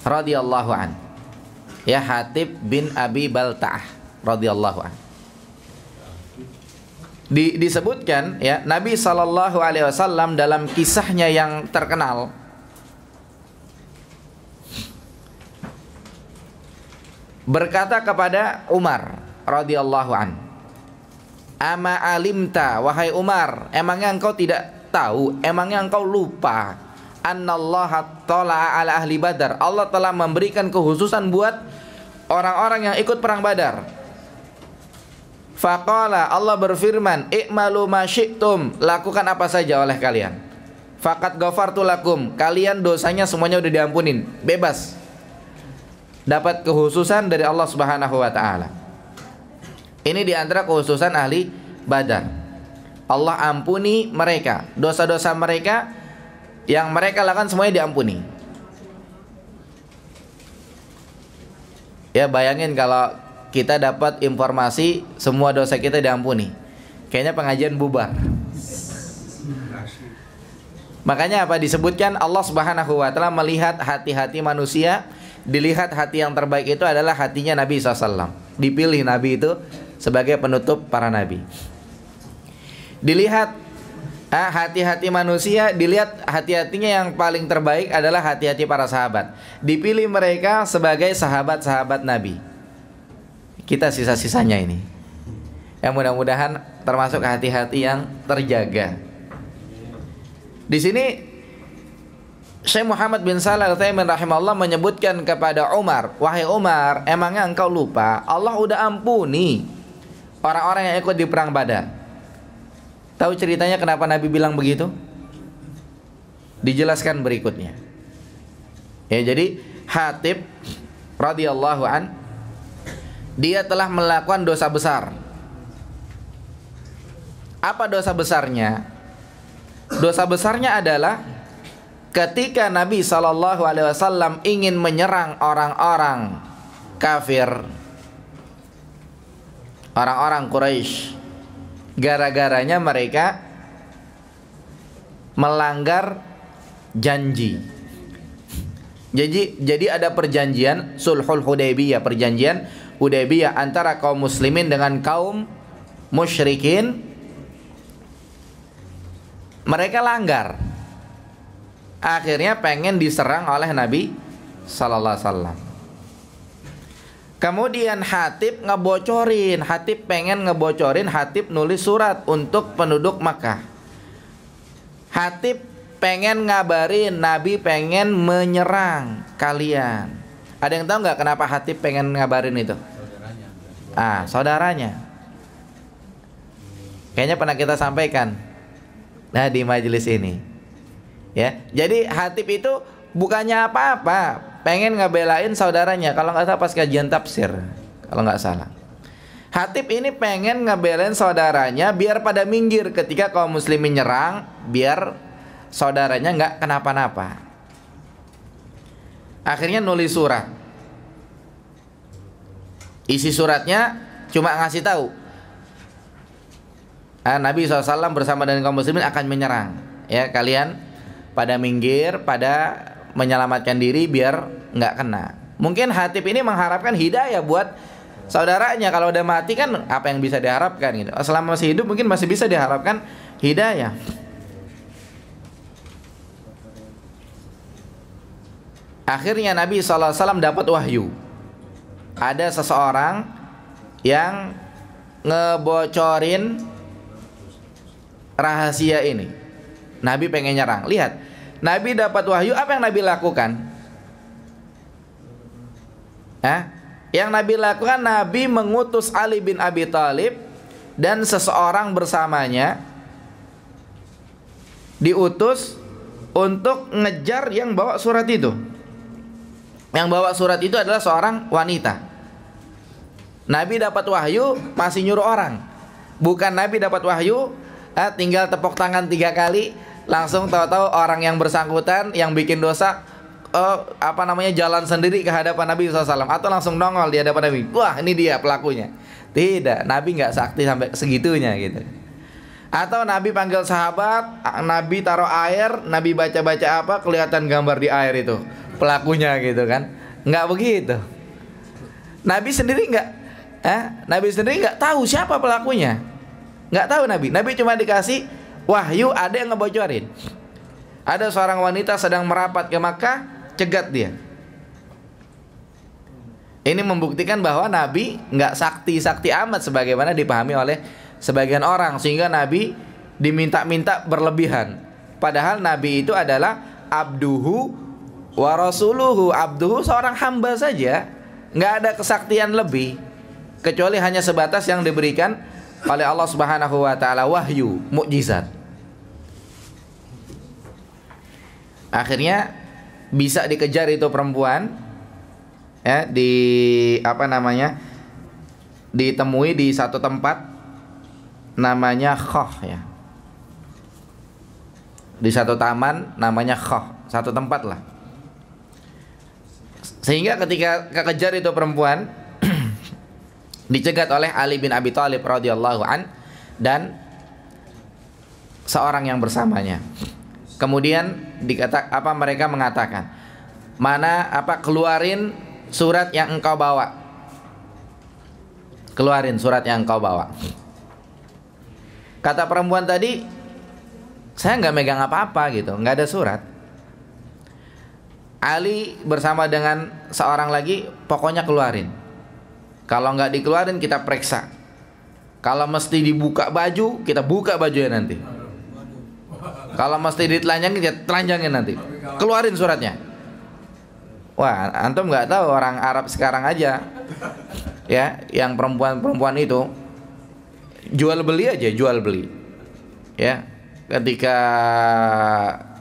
Radhiyallahu an. Ya Hatib bin Abi Baltaah radhiyallahu An di, disebutkan ya Nabi Shallallahu Alaihi Wasallam dalam kisahnya yang terkenal berkata kepada Umar radhiyallahu an Ama alimta wahai Umar emangnya engkau tidak tahu emangnya engkau lupa annallaha tala'a ala ahli badar Allah telah memberikan kehususan buat orang-orang yang ikut perang badar Faqala Allah berfirman, "Ikmalu ma syi'tum, lakukan apa saja oleh kalian." Fakat ghafartu lakum, kalian dosanya semuanya udah diampunin, bebas. Dapat kehususan dari Allah Subhanahu wa taala. Ini diantara kehususan ahli Badar. Allah ampuni mereka, dosa-dosa mereka yang mereka lakukan semuanya diampuni. Ya bayangin kalau kita dapat informasi semua dosa kita diampuni. Kayaknya pengajian bubar. Makanya apa disebutkan Allah Subhanahu wa taala melihat hati-hati manusia, dilihat hati yang terbaik itu adalah hatinya Nabi SAW. Dipilih Nabi itu sebagai penutup para nabi. Dilihat ah, hati-hati manusia, dilihat hati-hatinya yang paling terbaik adalah hati-hati para sahabat. Dipilih mereka sebagai sahabat-sahabat Nabi kita sisa-sisanya ini. Yang mudah-mudahan termasuk hati-hati yang terjaga. Di sini Syekh Muhammad bin Salah al taymin rahimahullah menyebutkan kepada Umar, "Wahai Umar, emangnya engkau lupa? Allah udah ampuni orang-orang yang ikut di perang Badar." Tahu ceritanya kenapa Nabi bilang begitu? Dijelaskan berikutnya. Ya, jadi Hatib radhiyallahu an dia telah melakukan dosa besar. Apa dosa besarnya? Dosa besarnya adalah ketika Nabi Shallallahu Alaihi Wasallam ingin menyerang orang-orang kafir, orang-orang Quraisy, gara-garanya mereka melanggar janji. Jadi jadi ada perjanjian sulhul Hudaybiyah, perjanjian Hudaybiyah antara kaum muslimin dengan kaum musyrikin mereka langgar akhirnya pengen diserang oleh Nabi sallallahu alaihi wasallam Kemudian Hatib ngebocorin, Hatib pengen ngebocorin, Hatib nulis surat untuk penduduk Makkah. Hatib pengen ngabarin Nabi pengen menyerang kalian. Ada yang tahu nggak kenapa hati pengen ngabarin itu? Saudaranya. Ah, saudaranya. Kayaknya pernah kita sampaikan. Nah, di majelis ini. Ya. Jadi hati itu bukannya apa-apa, pengen ngebelain saudaranya kalau nggak salah pas kajian tafsir, kalau nggak salah. Hatib ini pengen ngebelain saudaranya biar pada minggir ketika kaum muslimin nyerang, biar saudaranya nggak kenapa-napa akhirnya nulis surat isi suratnya cuma ngasih tahu nah, Nabi SAW bersama dengan kaum muslimin akan menyerang ya kalian pada minggir pada menyelamatkan diri biar nggak kena mungkin hatib ini mengharapkan hidayah buat saudaranya kalau udah mati kan apa yang bisa diharapkan gitu selama masih hidup mungkin masih bisa diharapkan hidayah Akhirnya Nabi SAW dapat wahyu. Ada seseorang yang ngebocorin rahasia ini. Nabi pengen nyerang. Lihat, Nabi dapat wahyu apa yang Nabi lakukan? Hah? Yang Nabi lakukan Nabi mengutus Ali bin Abi Thalib dan seseorang bersamanya diutus untuk ngejar yang bawa surat itu. Yang bawa surat itu adalah seorang wanita. Nabi dapat wahyu masih nyuruh orang. Bukan Nabi dapat wahyu eh, tinggal tepuk tangan tiga kali langsung tahu-tahu orang yang bersangkutan yang bikin dosa eh, apa namanya jalan sendiri ke hadapan Nabi SAW atau langsung nongol di hadapan Nabi. Wah ini dia pelakunya. Tidak, Nabi nggak sakti sampai segitunya gitu. Atau Nabi panggil sahabat, Nabi taruh air, Nabi baca-baca apa, kelihatan gambar di air itu pelakunya gitu kan nggak begitu Nabi sendiri nggak eh, Nabi sendiri nggak tahu siapa pelakunya nggak tahu Nabi Nabi cuma dikasih wahyu ada yang ngebocorin ada seorang wanita sedang merapat ke Makkah cegat dia ini membuktikan bahwa Nabi nggak sakti-sakti amat sebagaimana dipahami oleh sebagian orang sehingga Nabi diminta-minta berlebihan. Padahal Nabi itu adalah abduhu wa rasuluhu abduhu seorang hamba saja nggak ada kesaktian lebih kecuali hanya sebatas yang diberikan oleh Allah Subhanahu wa taala wahyu mukjizat akhirnya bisa dikejar itu perempuan ya di apa namanya ditemui di satu tempat namanya Khoh ya di satu taman namanya Khoh satu tempat lah sehingga ketika kekejar itu perempuan dicegat oleh Ali bin Abi Thalib radhiyallahu an dan seorang yang bersamanya. Kemudian dikata apa mereka mengatakan, "Mana apa keluarin surat yang engkau bawa?" Keluarin surat yang engkau bawa. Kata perempuan tadi, saya nggak megang apa-apa gitu, nggak ada surat. Ali bersama dengan seorang lagi pokoknya keluarin kalau nggak dikeluarin kita periksa kalau mesti dibuka baju kita buka bajunya nanti kalau mesti ditelanjangin kita telanjangin nanti keluarin suratnya wah antum nggak tahu orang Arab sekarang aja ya yang perempuan-perempuan itu jual beli aja jual beli ya ketika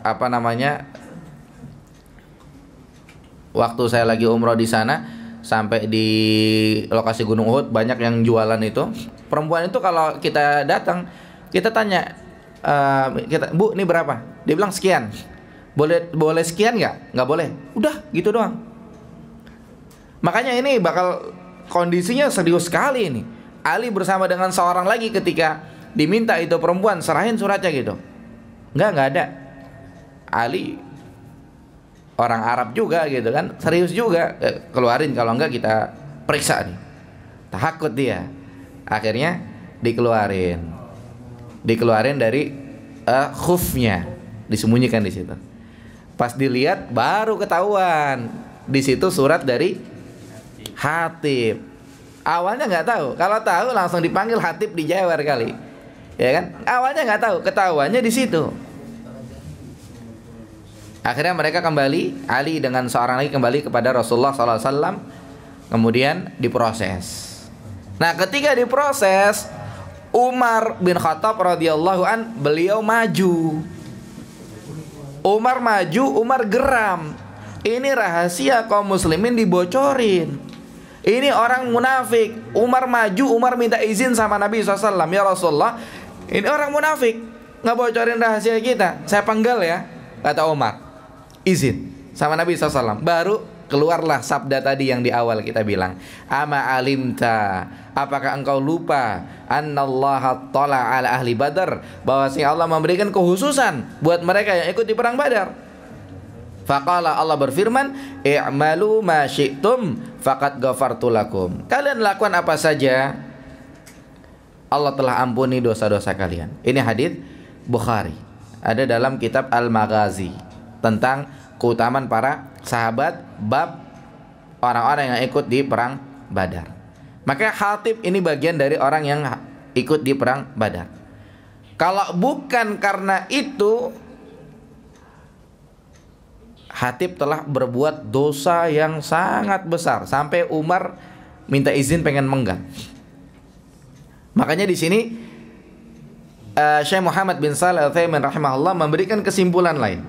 apa namanya waktu saya lagi umroh di sana sampai di lokasi Gunung Uhud banyak yang jualan itu perempuan itu kalau kita datang kita tanya e, kita bu ini berapa dia bilang sekian boleh boleh sekian nggak nggak boleh udah gitu doang makanya ini bakal kondisinya serius sekali ini Ali bersama dengan seorang lagi ketika diminta itu perempuan serahin suratnya gitu nggak nggak ada Ali orang Arab juga gitu kan serius juga eh, keluarin kalau enggak kita periksa nih takut dia akhirnya dikeluarin dikeluarin dari uh, khufnya disembunyikan di situ pas dilihat baru ketahuan di situ surat dari hatib awalnya nggak tahu kalau tahu langsung dipanggil hatib di Jawa kali ya kan awalnya nggak tahu ketahuannya di situ Akhirnya mereka kembali, Ali dengan seorang lagi kembali kepada Rasulullah SAW, kemudian diproses. Nah, ketika diproses, Umar bin Khattab radhiyallahu an beliau maju. Umar maju, Umar geram. Ini rahasia kaum muslimin dibocorin. Ini orang munafik. Umar maju, Umar minta izin sama Nabi SAW. Ya Rasulullah, ini orang munafik. Ngebocorin rahasia kita. Saya penggal ya, kata Umar izin sama Nabi SAW. Baru keluarlah sabda tadi yang di awal kita bilang. Ama alimta. Apakah engkau lupa? Annallaha tola ala ahli badar. si Allah memberikan kehususan buat mereka yang ikut di perang badar. Faqala Allah berfirman, I'malu ma syi'tum faqad ghafartu Kalian lakukan apa saja, Allah telah ampuni dosa-dosa kalian. Ini hadis Bukhari. Ada dalam kitab Al-Maghazi tentang keutamaan para sahabat bab orang-orang yang ikut di perang Badar. Maka Khatib ini bagian dari orang yang ikut di perang Badar. Kalau bukan karena itu Hatib telah berbuat dosa yang sangat besar sampai Umar minta izin pengen menggang. Makanya di sini uh, Syekh Muhammad bin Salih al rahimahullah memberikan kesimpulan lain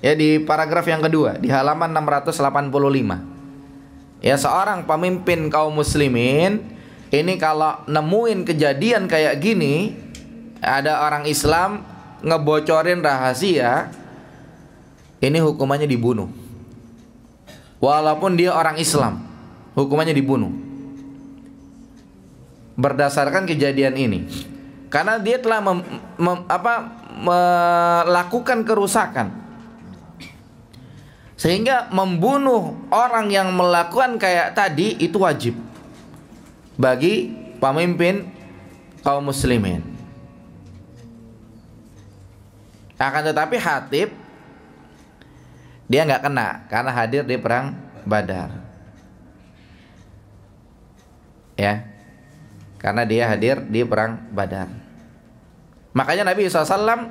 Ya di paragraf yang kedua di halaman 685. Ya seorang pemimpin kaum muslimin ini kalau nemuin kejadian kayak gini ada orang Islam ngebocorin rahasia ini hukumannya dibunuh. Walaupun dia orang Islam, hukumannya dibunuh. Berdasarkan kejadian ini. Karena dia telah mem, mem, apa, melakukan kerusakan sehingga membunuh orang yang melakukan kayak tadi itu wajib bagi pemimpin kaum muslimin. Akan tetapi Hatib dia nggak kena karena hadir di perang Badar. Ya. Karena dia hadir di perang Badar. Makanya Nabi SAW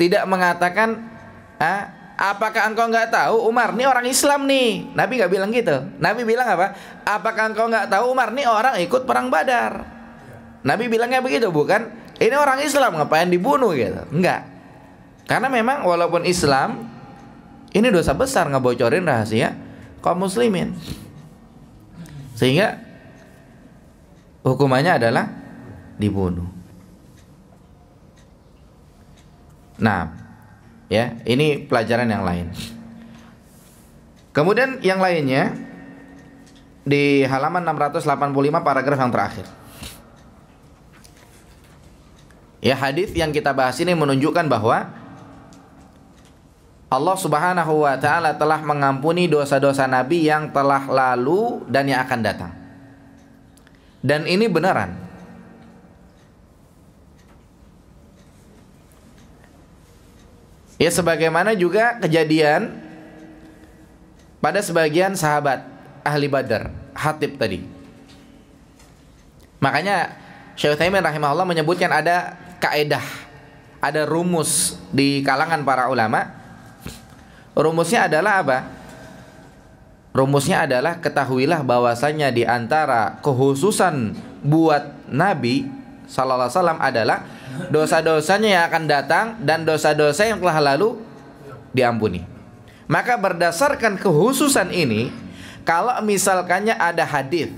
tidak mengatakan ah, Apakah engkau nggak tahu Umar ini orang Islam nih? Nabi nggak bilang gitu. Nabi bilang apa? Apakah engkau nggak tahu Umar ini orang ikut perang Badar? Nabi bilangnya begitu bukan? Ini orang Islam ngapain dibunuh gitu? Enggak. Karena memang walaupun Islam ini dosa besar ngebocorin rahasia kaum muslimin. Sehingga hukumannya adalah dibunuh. Nah, Ya, ini pelajaran yang lain. Kemudian yang lainnya di halaman 685 paragraf yang terakhir. Ya hadis yang kita bahas ini menunjukkan bahwa Allah Subhanahu wa taala telah mengampuni dosa-dosa nabi yang telah lalu dan yang akan datang. Dan ini beneran. Ya sebagaimana juga kejadian pada sebagian sahabat ahli Badar, Hatib tadi. Makanya Syekh Utsaimin rahimahullah menyebutkan ada kaedah, ada rumus di kalangan para ulama. Rumusnya adalah apa? Rumusnya adalah ketahuilah bahwasanya di antara kehususan buat Nabi sallallahu alaihi wasallam adalah dosa-dosanya yang akan datang dan dosa-dosa yang telah lalu diampuni. Maka berdasarkan kehususan ini, kalau misalkannya ada hadis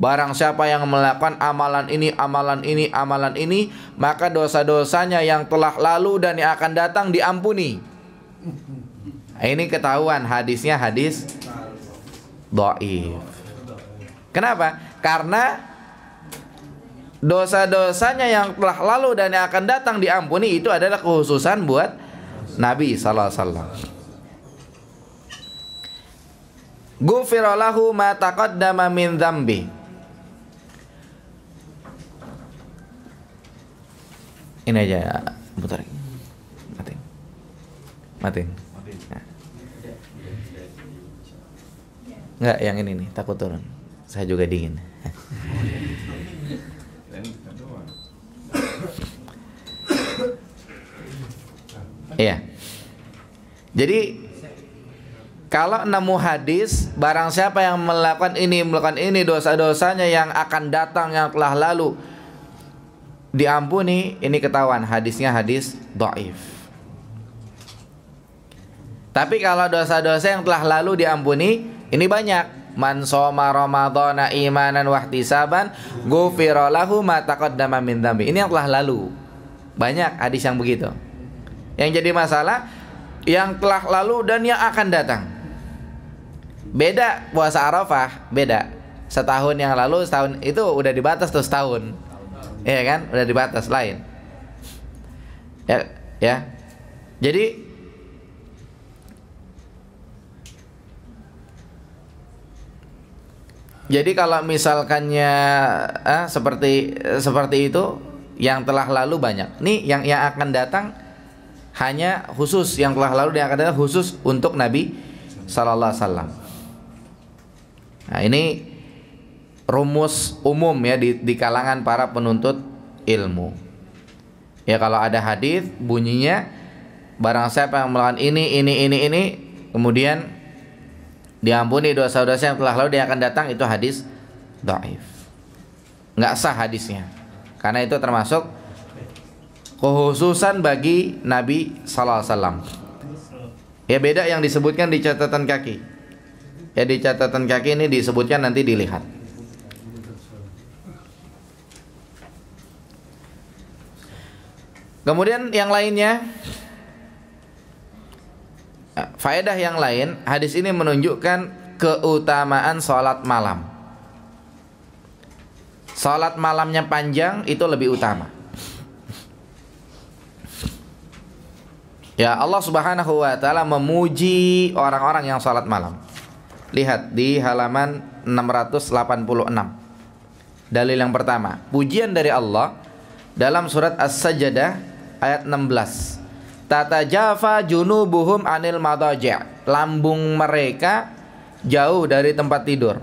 Barang siapa yang melakukan amalan ini, amalan ini, amalan ini, maka dosa-dosanya yang telah lalu dan yang akan datang diampuni. Ini ketahuan hadisnya hadis nah, doif. Kenapa? Karena dosa-dosanya yang telah lalu dan yang akan datang diampuni itu adalah kehususan buat Nabi sallallahu alaihi wasallam. Gufiralahu ma taqaddama min dzambi. Ini aja putar. Ya, Mati. Mati. Enggak, yang ini nih, takut turun. Saya juga dingin. Iya. Jadi kalau nemu hadis barang siapa yang melakukan ini melakukan ini dosa-dosanya yang akan datang yang telah lalu diampuni ini ketahuan hadisnya hadis doif. Tapi kalau dosa-dosa yang telah lalu diampuni ini banyak Man soma Ramadhana imanan wahtisaban ghufira lahu ma taqaddama min dhambi. Ini yang telah lalu. Banyak hadis yang begitu. Yang jadi masalah yang telah lalu dan yang akan datang. Beda puasa Arafah, beda. Setahun yang lalu setahun itu udah dibatas tuh setahun. Iya kan? Udah dibatas lain. Ya, ya. Jadi Jadi kalau misalkannya eh, seperti seperti itu yang telah lalu banyak. Nih yang yang akan datang hanya khusus yang telah lalu yang akan datang khusus untuk Nabi Sallallahu Alaihi Wasallam. Nah ini rumus umum ya di, di kalangan para penuntut ilmu. Ya kalau ada hadis bunyinya barang siapa yang melakukan ini ini ini ini kemudian diampuni dosa-dosa yang telah lalu dia akan datang itu hadis daif Nggak sah hadisnya. Karena itu termasuk kehususan bagi Nabi sallallahu alaihi wasallam. Ya beda yang disebutkan di catatan kaki. Ya di catatan kaki ini disebutkan nanti dilihat. Kemudian yang lainnya faedah yang lain, hadis ini menunjukkan keutamaan sholat malam. Sholat malamnya panjang itu lebih utama. Ya Allah subhanahu wa ta'ala memuji orang-orang yang sholat malam Lihat di halaman 686 Dalil yang pertama Pujian dari Allah dalam surat as sajadah ayat 16 Tata Jafa junubuhum anil madaja. Lambung mereka jauh dari tempat tidur.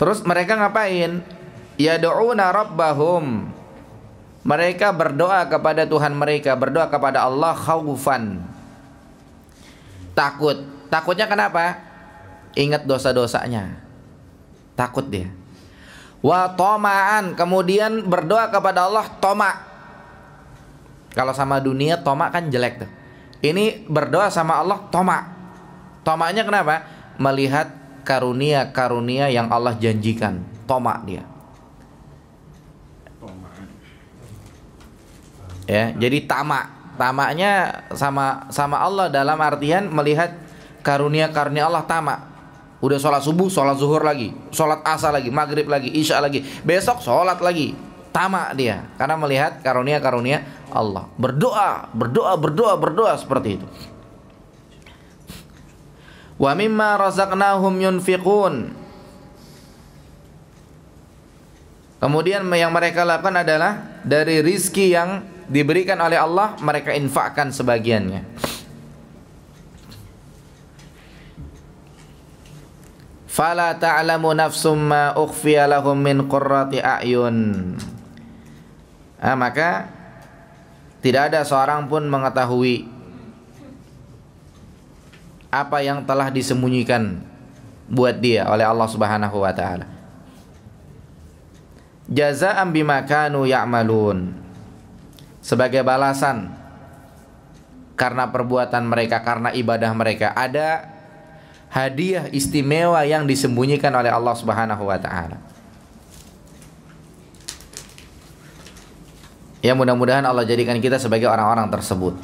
Terus mereka ngapain? Yad'una rabbahum. Mereka berdoa kepada Tuhan mereka, berdoa kepada Allah khaufan. Takut. Takutnya kenapa? Ingat dosa-dosanya. Takut dia wa tomaan kemudian berdoa kepada Allah toma kalau sama dunia toma kan jelek tuh ini berdoa sama Allah toma tomanya kenapa melihat karunia karunia yang Allah janjikan toma dia ya jadi tamak tamaknya sama sama Allah dalam artian melihat karunia karunia Allah tamak Udah sholat subuh, sholat zuhur lagi, sholat asar lagi, maghrib lagi, isya lagi. Besok sholat lagi. Tamak dia karena melihat karunia-karunia Allah. Berdoa, berdoa, berdoa, berdoa seperti itu. Wa mimma razaqnahum yunfiqun. Kemudian yang mereka lakukan adalah dari rizki yang diberikan oleh Allah mereka infakkan sebagiannya. fala ta'lamu nafsum ma ukhfiya lahum min qurrati a'yun nah, maka tidak ada seorang pun mengetahui apa yang telah disembunyikan buat dia oleh Allah Subhanahu wa taala jazaa'an bima kanu ya'malun sebagai balasan karena perbuatan mereka karena ibadah mereka ada hadiah istimewa yang disembunyikan oleh Allah Subhanahu wa taala. Ya mudah-mudahan Allah jadikan kita sebagai orang-orang tersebut.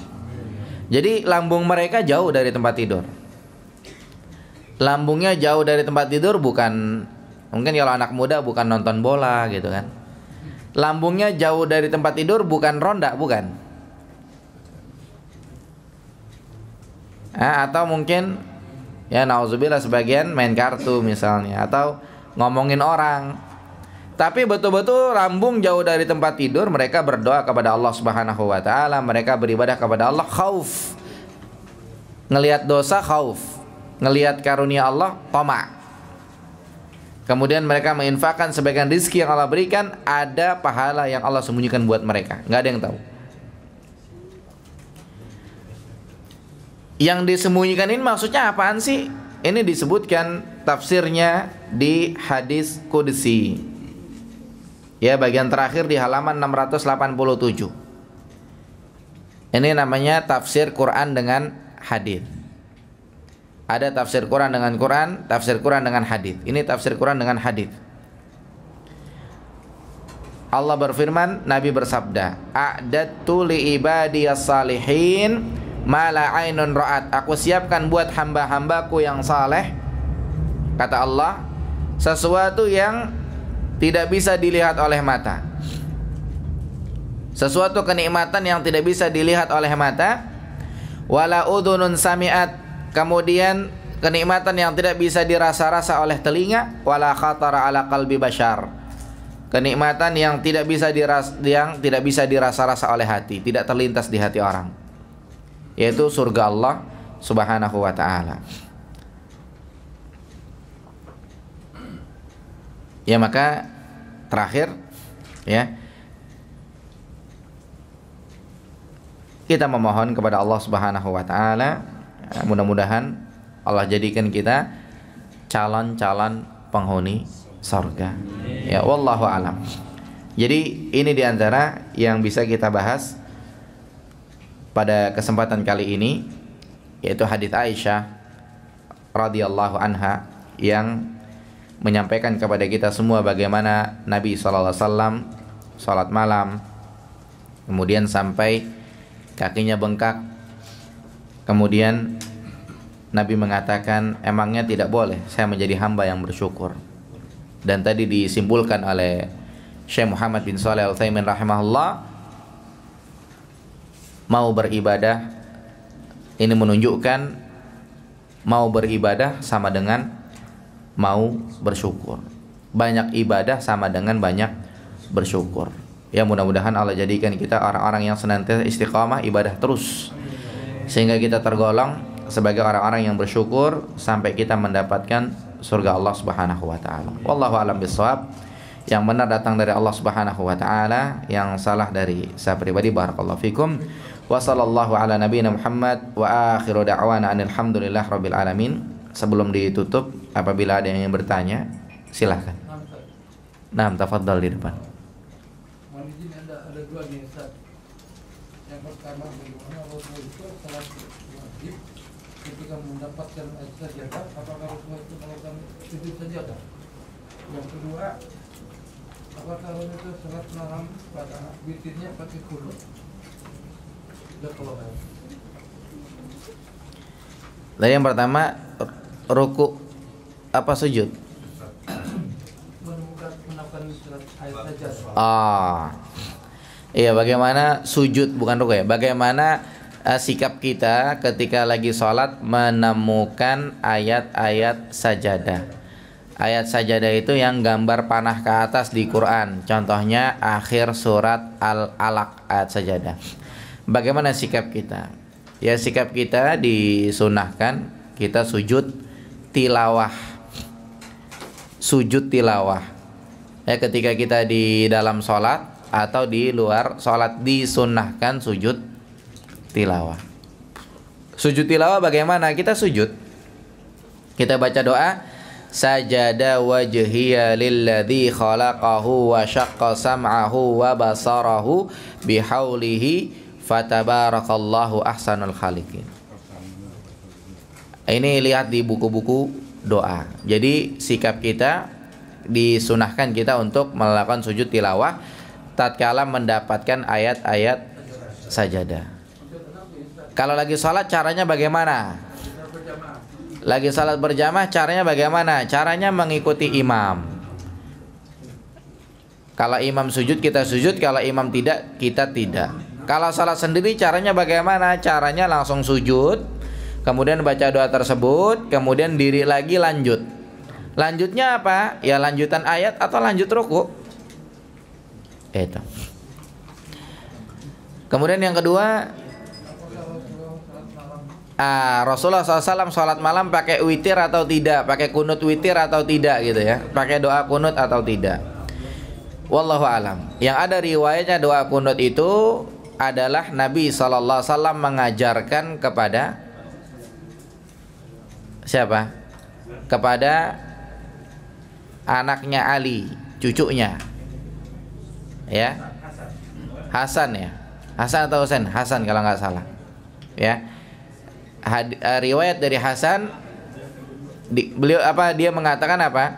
Jadi lambung mereka jauh dari tempat tidur. Lambungnya jauh dari tempat tidur bukan mungkin kalau anak muda bukan nonton bola gitu kan. Lambungnya jauh dari tempat tidur bukan ronda bukan. Nah, atau mungkin ya nauzubillah sebagian main kartu misalnya atau ngomongin orang tapi betul-betul rambung jauh dari tempat tidur mereka berdoa kepada Allah Subhanahu wa taala mereka beribadah kepada Allah khauf ngelihat dosa khauf ngelihat karunia Allah koma. Kemudian mereka menginfakkan sebagian rizki yang Allah berikan Ada pahala yang Allah sembunyikan buat mereka Nggak ada yang tahu yang disembunyikan ini maksudnya apaan sih? Ini disebutkan tafsirnya di hadis kudsi. Ya, bagian terakhir di halaman 687. Ini namanya tafsir Quran dengan hadis. Ada tafsir Quran dengan Quran, tafsir Quran dengan hadis. Ini tafsir Quran dengan hadis. Allah berfirman, Nabi bersabda, "A'dattu li ibadiyas salihin" Mala ainun ra'at Aku siapkan buat hamba-hambaku yang saleh Kata Allah Sesuatu yang tidak bisa dilihat oleh mata Sesuatu kenikmatan yang tidak bisa dilihat oleh mata Wala udhunun sami'at Kemudian kenikmatan yang tidak bisa dirasa-rasa oleh telinga Wala khatara ala kalbi bashar kenikmatan yang tidak bisa diras yang tidak bisa dirasa-rasa oleh hati, tidak terlintas di hati orang yaitu surga Allah Subhanahu wa taala. Ya maka terakhir ya kita memohon kepada Allah Subhanahu wa taala ya, mudah-mudahan Allah jadikan kita calon-calon penghuni surga. Ya wallahu alam. Jadi ini diantara yang bisa kita bahas pada kesempatan kali ini yaitu hadis Aisyah radhiyallahu anha yang menyampaikan kepada kita semua bagaimana Nabi SAW salat malam kemudian sampai kakinya bengkak kemudian Nabi mengatakan emangnya tidak boleh saya menjadi hamba yang bersyukur dan tadi disimpulkan oleh Syekh Muhammad bin Saleh Al-Utsaimin rahimahullah mau beribadah ini menunjukkan mau beribadah sama dengan mau bersyukur. Banyak ibadah sama dengan banyak bersyukur. Ya mudah-mudahan Allah jadikan kita orang-orang yang senantiasa istiqamah ibadah terus. Sehingga kita tergolong sebagai orang-orang yang bersyukur sampai kita mendapatkan surga Allah Subhanahu wa taala. Wallahu alam bisawab. Yang benar datang dari Allah Subhanahu wa taala, yang salah dari saya pribadi barakallahu fikum wa sallallahu ala nabiyina Muhammad wa akhiru da'wana alhamdulillah rabbil alamin sebelum ditutup apabila ada yang ingin bertanya silahkan nah tafadhal di depan mohon izin ada, ada dua nih Ustaz yang pertama bagaimana Rasulullah itu salat wajib ketika mendapatkan sajadah apakah Rasulullah itu melakukan sujud sajadah yang kedua apakah Rasulullah itu salat malam pada witirnya pakai kulit dari yang pertama ruku apa sujud? Ah. Iya, bagaimana sujud bukan ruku ya? Bagaimana uh, sikap kita ketika lagi sholat menemukan ayat-ayat sajadah? Ayat sajadah itu yang gambar panah ke atas di Quran. Contohnya akhir surat Al-Alaq ayat sajadah bagaimana sikap kita? Ya sikap kita disunahkan kita sujud tilawah. Sujud tilawah. Ya ketika kita di dalam sholat atau di luar sholat disunahkan sujud tilawah. Sujud tilawah bagaimana? Kita sujud. Kita baca doa sajada wajhiya lilladzi khalaqahu wa syaqqa sam'ahu wa basarahu bihaulihi fatabarakallahu ahsanul khaliqin ini lihat di buku-buku doa jadi sikap kita disunahkan kita untuk melakukan sujud tilawah tatkala mendapatkan ayat-ayat sajadah kalau lagi sholat caranya bagaimana lagi salat berjamaah caranya bagaimana? Caranya mengikuti imam. Kalau imam sujud kita sujud, kalau imam tidak kita tidak. Kalau salat sendiri caranya bagaimana? Caranya langsung sujud, kemudian baca doa tersebut, kemudian diri lagi lanjut. Lanjutnya apa? Ya lanjutan ayat atau lanjut ruku. Itu. Kemudian yang kedua Ah, Rasulullah SAW sholat malam pakai witir atau tidak, pakai kunut witir atau tidak gitu ya, pakai doa kunut atau tidak. Wallahu alam. Yang ada riwayatnya doa kunut itu adalah Nabi saw mengajarkan kepada siapa? Kepada anaknya Ali, cucunya, ya Hasan ya, Hasan atau Husain? Hasan kalau nggak salah, ya. Had, eh, riwayat dari Hasan, di, beliau apa? Dia mengatakan apa?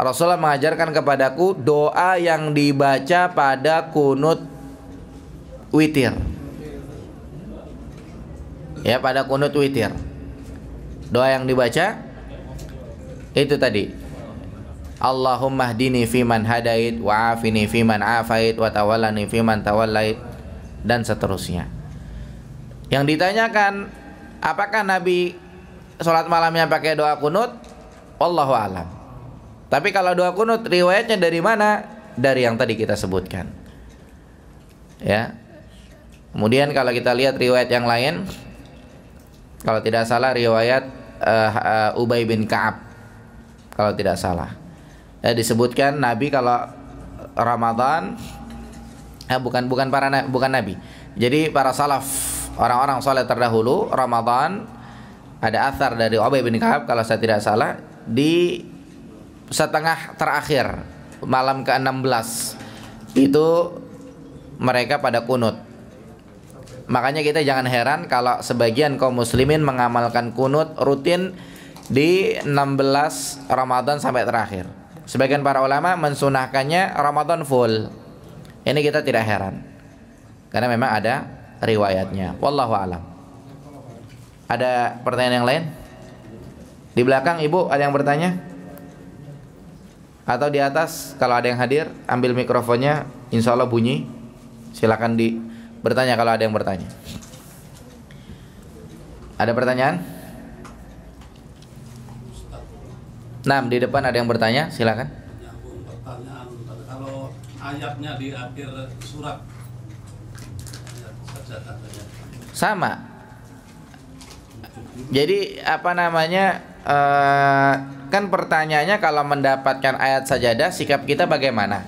Rasulullah mengajarkan kepadaku doa yang dibaca pada kunut witir. Ya, pada kunut witir. Doa yang dibaca itu tadi. Allahumma hdini fiman hadait wa afini fiman afait wa tawallani fiman tawallait dan seterusnya. Yang ditanyakan apakah Nabi sholat malamnya pakai doa kunut? Allahu alam. Tapi kalau doa kunut riwayatnya dari mana? Dari yang tadi kita sebutkan. Ya. Kemudian kalau kita lihat riwayat yang lain, kalau tidak salah riwayat uh, uh, Ubay bin Kaab, kalau tidak salah, ya, disebutkan Nabi kalau Ramadan, ya, bukan bukan para bukan Nabi, jadi para salaf orang-orang soleh terdahulu Ramadan ada asar dari Ubay bin Kaab kalau saya tidak salah di setengah terakhir malam ke-16 itu mereka pada kunut Makanya kita jangan heran kalau sebagian kaum muslimin mengamalkan kunut rutin di 16 Ramadan sampai terakhir. Sebagian para ulama mensunahkannya Ramadan full. Ini kita tidak heran. Karena memang ada riwayatnya. Wallahu alam. Ada pertanyaan yang lain? Di belakang Ibu ada yang bertanya? Atau di atas kalau ada yang hadir ambil mikrofonnya insya Allah bunyi. Silakan di Bertanya kalau ada yang bertanya. Ada pertanyaan? Nah, di depan ada yang bertanya, silakan. Ya, ya, sama. Jadi apa namanya? Eh, kan pertanyaannya kalau mendapatkan ayat sajadah sikap kita bagaimana?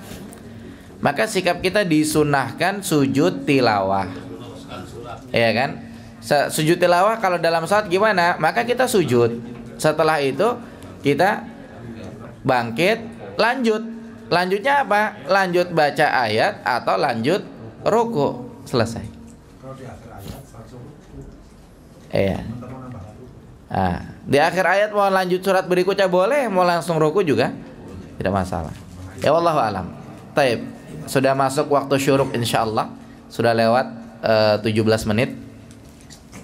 maka sikap kita disunahkan sujud tilawah ya kan sujud tilawah kalau dalam saat gimana maka kita sujud setelah itu kita bangkit lanjut lanjutnya apa lanjut baca ayat atau lanjut ruku selesai iya nah, di akhir ayat mau lanjut surat berikutnya boleh mau langsung ruku juga tidak masalah ya Allah alam taib sudah masuk waktu syuruk insya Allah sudah lewat eh, uh, 17 menit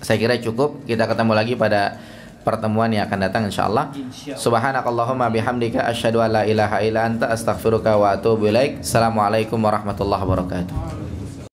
saya kira cukup kita ketemu lagi pada pertemuan yang akan datang insya Allah subhanakallahumma bihamdika asyhadu an la ilaha illa anta astaghfiruka wa atubu ilaik assalamualaikum warahmatullahi wabarakatuh